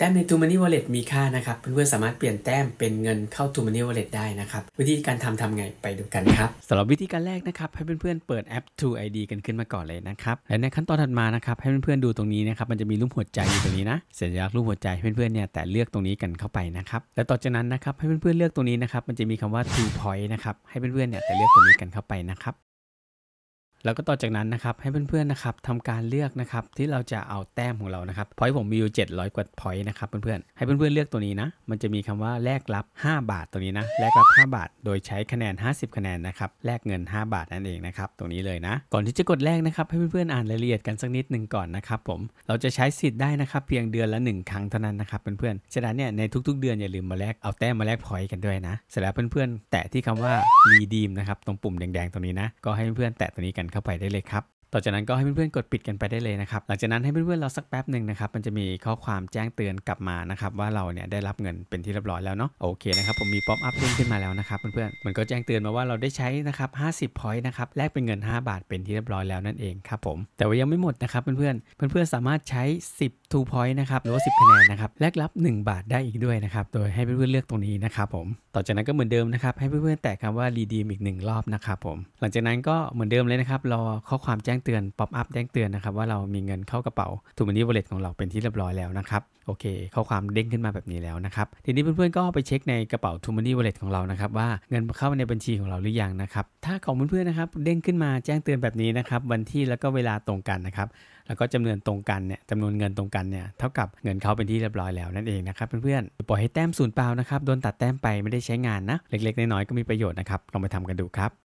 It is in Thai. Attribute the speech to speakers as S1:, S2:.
S1: แต้มใน t o Money Wallet มีค่านะครับ เพื่อนๆสามารถเปลี่ยนแต้มเป็นเงินเข้า t o Money Wallet ได้นะครับ วิธีการทำทำไงไปดูกันครับสำหรับวิธีการแรกนะครับ ให้เพื่อนๆเปิดแอป t o ID กันขึ้นมาก่อนเลยนะครับและในขั้นตอนถัดมานะครับ ให้เพื่อนๆดูตรงนี้นะครับมันจะมีรูปหัวใจอยู่ตรงนี้นะเสัญลักษณ์รูปหัวใจเพื่อนๆเนี่ยแต่เลือกตรงนี้กันเข้าไปนะครับและต่อจากนั้นนะครับให้เพื่อนๆเลือกตรงนี้นะครับ มันจะมีคำว่า t o Point นะครับให้เพื่อนๆเนี่ยแต่เลือกตรงนี้กันเข้าไปนะครับแล้วก็ต่อจากนั้นนะครับให้เพื่อนๆนะครับทำการเลือกนะครับที่เราจะเอาแต้มของเรานะครับพอยผมมีอยู่700กว่าพอยนะครับเพื่อนๆให้เพื่อนๆเลือกตัวนี้นะมันจะมีคำว่าแลกรับ 5 บาทตัวนี้นะแลกรับ5บาทโดยใช้คะแนน50 คะแนนนะครับแลกเงิน 5 บาทนั่นเองนะครับตรงนี้เลยนะก่อนที่จะกดแลกนะครับ ให้เพื่อนๆอ่านรายละเอียดกันสักนิดหนึ่งก่อนนะครับผมเราจะใช้สิทธิ์ได้นะครับ เพียงเดือนละ1ครั้งเท่านั้นนะครับเพื่อนๆฉะนั้นเนี่ยในทุกๆเดือนอย่าลืมมาแลกเอาแต้มมาแลกพอยกันด้วยนะเสร็จแล้วเพื่อนๆ แตะที่คำว่ารีดีมนะครับตรงปุ่มแดง ๆ ตรงนี้นะก็ให้เพื่อนๆแตะตัวนี้กันเข้าไปได้เลยครับต่อจากนั้นก็ให้เพื่อนๆกดปิดกันไปได้เลยนะครับหลังจากนั้นให้เพื่อนๆเราสักแป๊บหนึ่งนะครับมันจะมีข้อความแจ้งเตือนกลับมานะครับว่าเราเนี่ยได้รับเงินเป็นที่เรียบร้อยแล้วเนาะโอเคนะครับผมมีป๊อปอัพเขึ้นมาแล้วนะครับเพื่อนๆมันก็แจ้งเตือนมาว่าเราได้ใช้นะครับ 50 point นะครับแลกเป็นเงิน 5 บาทเป็นที่เรียบร้อยแล้วนั่นเองครับผมแต่ว่ายังไม่หมดนะครับเพื่อนๆเพื่อนๆสามารถใช้ 10 two point นะครับหรือว่า 10 คะแนนนะครับแลกรับ 1 บาทได้อีกด้วยนะครับโดยให้เพื่อนๆเลือกตรงนี้นะครับผมต่อจากนั้นก็เหมือนเดิมนะครับให้เพื่อนๆแตะคำว่า redeem อีก 1 รอบนะครับผมหลังจากนั้นก็เหมือนเดิมเลยนะครับรอข้อความแจ้งเตือนป๊อปอัพแจ้งเตือนนะครับว่าเรามีเงินเข้ากระเป๋าทูมันนี่วอลเล็ตของเราเป็นที่เรียบร้อยแล้วนะครับโอเคข้อความเด้งขึ้นมาแบบนี้แล้วนะครับทีนี้เพื่อนๆก็ไปเช็คในกระเป๋าทูมันนี่วอลเล็ตของเรานะครับ ว่าเงินเข้าในบัญชีของเราหรือยังนะครับถ้าของเพื่อนๆนะครับเด้งขึ้นมาแจ้งเตือนแบบนี้นะครับวันที่แล้วก็เวลาตรงกันนะครับแล้วก็จำนวนตรงกันเนี่ยจำนวนเงินตรงกันเนี่ยเท่ากับเงินเขาเป็นที่เรียบร้อยแล้ว นั่นเองนะครับเพื่อนๆปล่อยให้แต้มศูนย์เปล่านะครับโดนตัดแต้มไปไม่ได้ใช้งานนะเล็กๆ น้อยๆก็มีประโยชน์นะครับลองไปทำกันดูครับ